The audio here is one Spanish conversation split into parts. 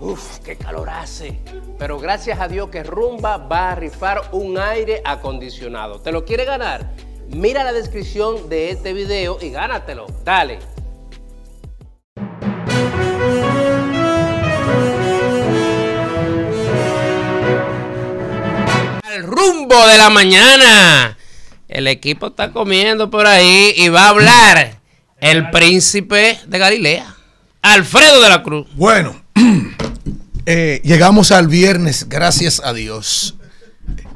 Uf, qué calor hace. Pero gracias a Dios que Rumba va a rifar un aire acondicionado. ¿Te lo quiere ganar? Mira la descripción de este video y gánatelo. Dale. Al rumbo de la mañana. El equipo está comiendo por ahí y va a hablar el príncipe de Galilea, Alfredo de la Cruz. Bueno, Eh, llegamos al viernes, gracias a Dios.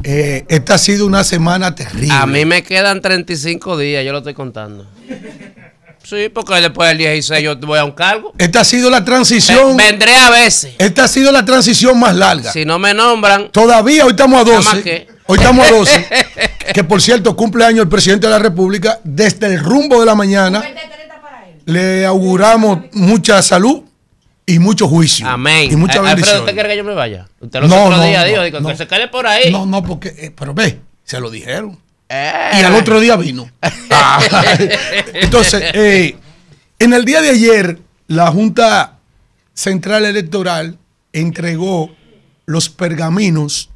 Eh, esta ha sido una semana terrible. A mí me quedan 35 días, yo lo estoy contando. Sí, porque después del 16 yo voy a un cargo. Esta ha sido la transición. vendré a veces. Esta ha sido la transición más larga. Si no me nombran. Todavía hoy estamos a 12. Hoy estamos a 12. que por cierto, cumpleaños el presidente de la República. Desde el rumbo de la mañana. Le auguramos mucha salud, y mucho juicio. Amén. Y mucha ah, bendición. ¿usted quiere que yo me vaya? Usted lo no, no, no, se por ahí. No, no, porque, eh, pero ve, se lo dijeron. Eh. Y al otro día vino. Ah. Entonces, eh, en el día de ayer, la Junta Central Electoral entregó los pergaminos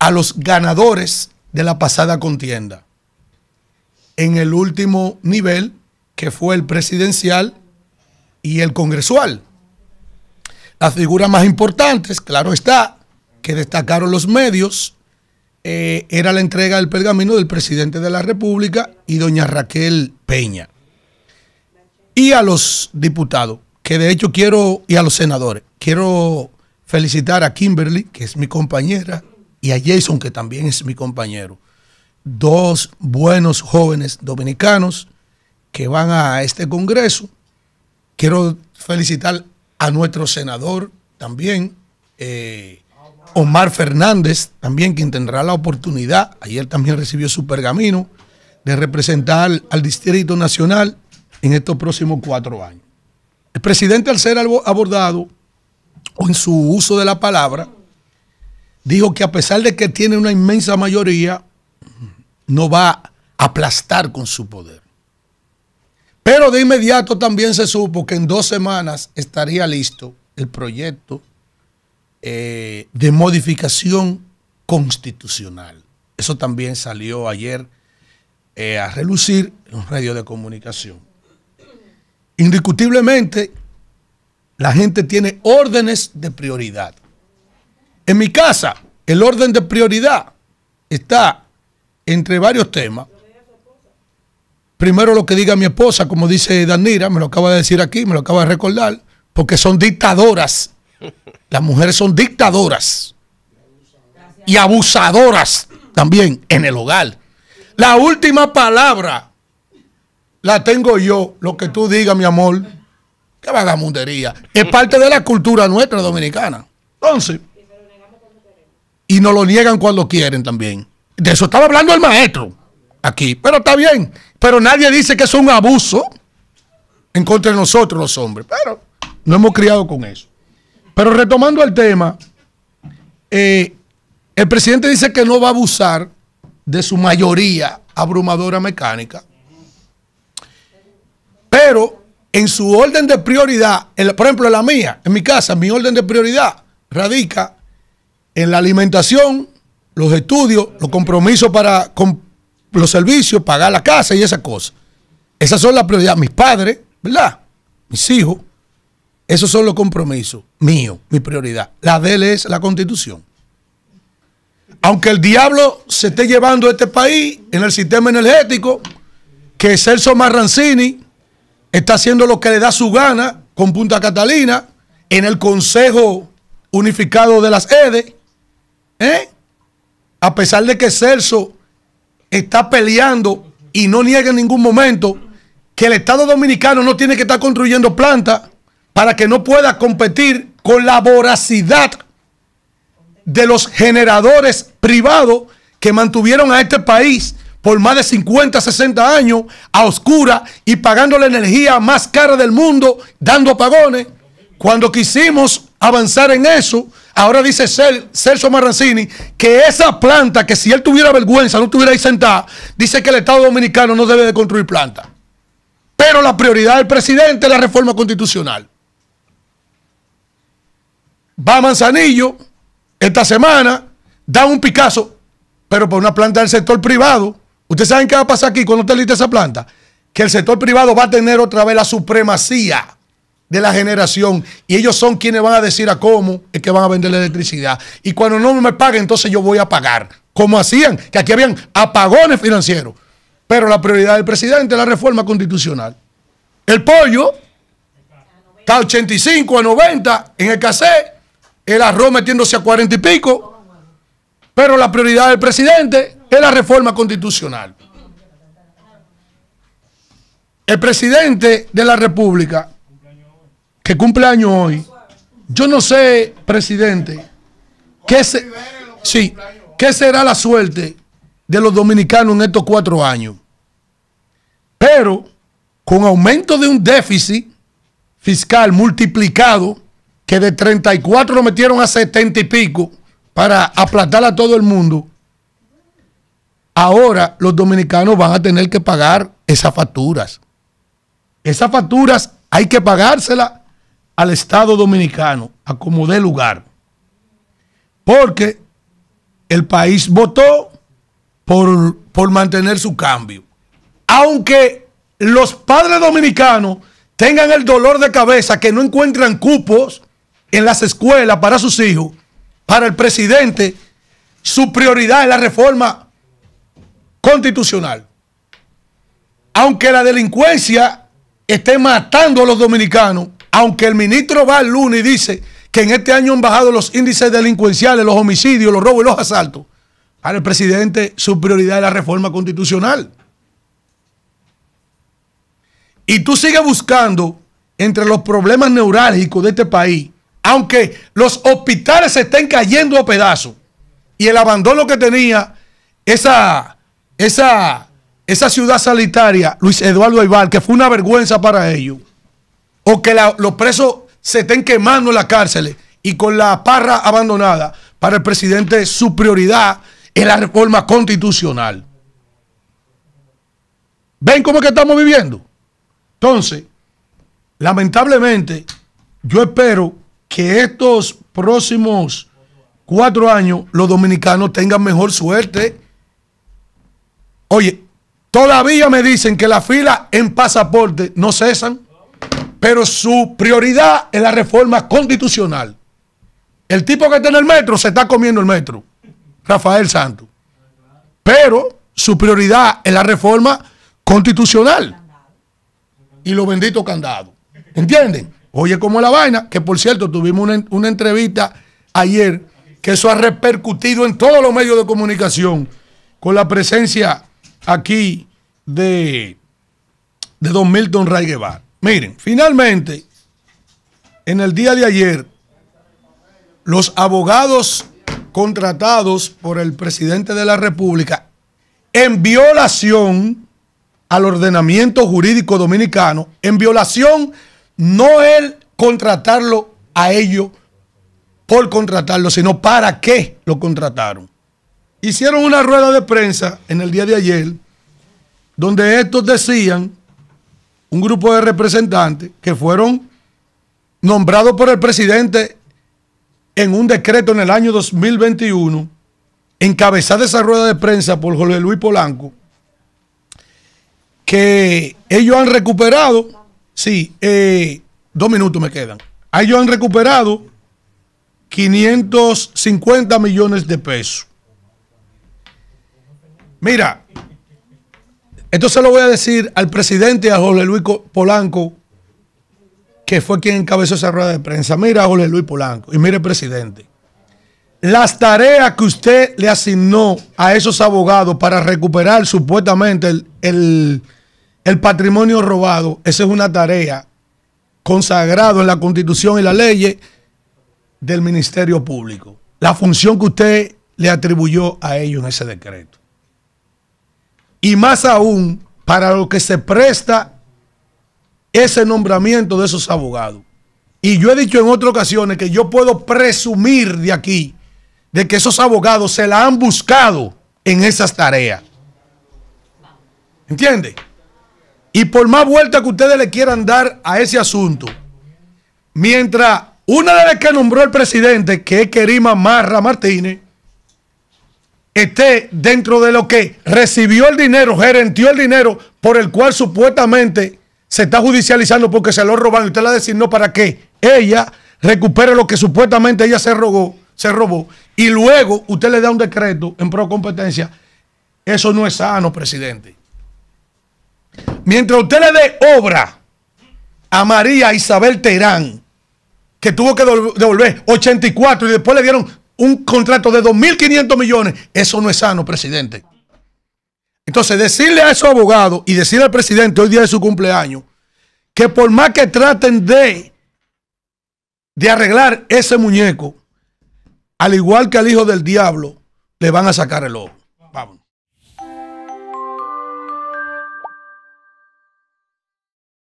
a los ganadores de la pasada contienda. En el último nivel, que fue el presidencial y el congresual. Las figuras más importantes, claro está, que destacaron los medios, eh, era la entrega del pergamino del presidente de la República y doña Raquel Peña. Y a los diputados, que de hecho quiero, y a los senadores, quiero felicitar a Kimberly, que es mi compañera, y a Jason, que también es mi compañero. Dos buenos jóvenes dominicanos que van a este Congreso. Quiero felicitar a nuestro senador también, eh, Omar Fernández, también quien tendrá la oportunidad, ayer también recibió su pergamino, de representar al Distrito Nacional en estos próximos cuatro años. El presidente al ser abordado, o en su uso de la palabra, dijo que a pesar de que tiene una inmensa mayoría, no va a aplastar con su poder. Pero de inmediato también se supo que en dos semanas estaría listo el proyecto eh, de modificación constitucional. Eso también salió ayer eh, a relucir en un radio de comunicación. Indiscutiblemente, la gente tiene órdenes de prioridad. En mi casa, el orden de prioridad está entre varios temas primero lo que diga mi esposa, como dice Danira, me lo acaba de decir aquí, me lo acaba de recordar, porque son dictadoras. Las mujeres son dictadoras y abusadoras también en el hogar. La última palabra la tengo yo, lo que tú digas, mi amor. Qué vagamundería. Es parte de la cultura nuestra dominicana. Entonces, y nos lo niegan cuando quieren también. De eso estaba hablando el maestro aquí, pero está bien. Pero nadie dice que es un abuso en contra de nosotros los hombres. Pero no hemos criado con eso. Pero retomando el tema, eh, el presidente dice que no va a abusar de su mayoría abrumadora mecánica. Pero en su orden de prioridad, por ejemplo, la mía, en mi casa, mi orden de prioridad radica en la alimentación, los estudios, los compromisos para, con, los servicios, pagar la casa y esas cosas. Esas son las prioridades. Mis padres, ¿verdad? Mis hijos. Esos son los compromisos míos, mi prioridad. La de él es la constitución. Aunque el diablo se esté llevando a este país en el sistema energético, que Celso Marrancini está haciendo lo que le da su gana con Punta Catalina en el Consejo Unificado de las EDE, e, ¿eh? a pesar de que Celso está peleando y no niega en ningún momento que el Estado Dominicano no tiene que estar construyendo plantas para que no pueda competir con la voracidad de los generadores privados que mantuvieron a este país por más de 50, 60 años a oscura y pagando la energía más cara del mundo, dando apagones, cuando quisimos avanzar en eso. Ahora dice Celso Marrancini que esa planta, que si él tuviera vergüenza, no estuviera ahí sentada, dice que el Estado Dominicano no debe de construir planta. Pero la prioridad del presidente es la reforma constitucional. Va a Manzanillo esta semana, da un Picasso, pero por una planta del sector privado. ¿Ustedes saben qué va a pasar aquí cuando usted lista esa planta? Que el sector privado va a tener otra vez la supremacía de la generación y ellos son quienes van a decir a cómo es que van a vender la electricidad. Y cuando no me paguen, entonces yo voy a pagar, como hacían, que aquí habían apagones financieros. Pero la prioridad del presidente es la reforma constitucional. El pollo está a 85, a 90 en el casé, el arroz metiéndose a 40 y pico. Pero la prioridad del presidente es la reforma constitucional. El presidente de la República que cumple año hoy, yo no sé, presidente, qué, sí, será la suerte de los dominicanos en estos cuatro años. Pero con aumento de un déficit fiscal multiplicado, que de 34 lo metieron a 70 y pico para aplastar a todo el mundo, ahora los dominicanos van a tener que pagar esas facturas. Esas facturas hay que pagárselas al Estado Dominicano a como dé lugar. Porque el país votó por, por mantener su cambio. Aunque los padres dominicanos tengan el dolor de cabeza que no encuentran cupos en las escuelas para sus hijos, para el presidente, su prioridad es la reforma constitucional. Aunque la delincuencia esté matando a los dominicanos, aunque el ministro va el y dice que en este año han bajado los índices delincuenciales, los homicidios, los robos y los asaltos, para el presidente su prioridad es la reforma constitucional. Y tú sigues buscando entre los problemas neurálgicos de este país, aunque los hospitales se estén cayendo a pedazos y el abandono que tenía esa, esa, esa ciudad sanitaria, Luis Eduardo Aybar, que fue una vergüenza para ellos o que los presos se estén quemando en las cárceles y con la parra abandonada, para el presidente su prioridad es la reforma constitucional. ¿Ven cómo es que estamos viviendo? Entonces, lamentablemente, yo espero que estos próximos cuatro años los dominicanos tengan mejor suerte. Oye, todavía me dicen que las filas en pasaporte no cesan. Pero su prioridad es la reforma constitucional. El tipo que está en el metro se está comiendo el metro. Rafael Santos. Pero su prioridad es la reforma constitucional. Y lo bendito candado, ¿Entienden? Oye, como la vaina, que por cierto, tuvimos una, una entrevista ayer que eso ha repercutido en todos los medios de comunicación con la presencia aquí de, de Don Milton Ray Miren, finalmente, en el día de ayer, los abogados contratados por el presidente de la República en violación al ordenamiento jurídico dominicano, en violación no el contratarlo a ellos por contratarlo, sino para qué lo contrataron. Hicieron una rueda de prensa en el día de ayer donde estos decían un grupo de representantes que fueron nombrados por el presidente en un decreto en el año 2021, encabezada esa rueda de prensa por Jorge Luis Polanco, que ellos han recuperado, sí, eh, dos minutos me quedan, ellos han recuperado 550 millones de pesos. Mira, entonces lo voy a decir al presidente, a Jorge Luis Polanco, que fue quien encabezó esa rueda de prensa. Mira Jorge Luis Polanco y mire, presidente, las tareas que usted le asignó a esos abogados para recuperar supuestamente el, patrimonio robado, esa es una tarea consagrada en la constitución y la ley del Ministerio Público. La función que usted le atribuyó a ellos en ese decreto. Y más aún, para lo que se presta ese nombramiento de esos abogados. Y yo he dicho en otras ocasiones que yo puedo presumir de aquí, de que esos abogados se la han buscado en esas tareas. ¿Entiende? Y por más vuelta que ustedes le quieran dar a ese asunto, mientras una de las que nombró el presidente, que es Kerima Marra Martínez, esté dentro de lo que recibió el dinero, gerentió el dinero por el cual supuestamente se está judicializando porque se lo robaron. Usted la no, para que ella recupere lo que supuestamente ella se robó, se robó y luego usted le da un decreto en pro competencia. Eso no es sano, presidente. Mientras usted le dé obra a María Isabel Terán, que tuvo que devolver 84 y después le dieron un contrato de 2.500 millones, eso no es sano, presidente. Entonces, decirle a esos abogados y decirle al presidente hoy día de su cumpleaños que por más que traten de, de arreglar ese muñeco, al igual que al hijo del diablo, le van a sacar el ojo. Vámonos.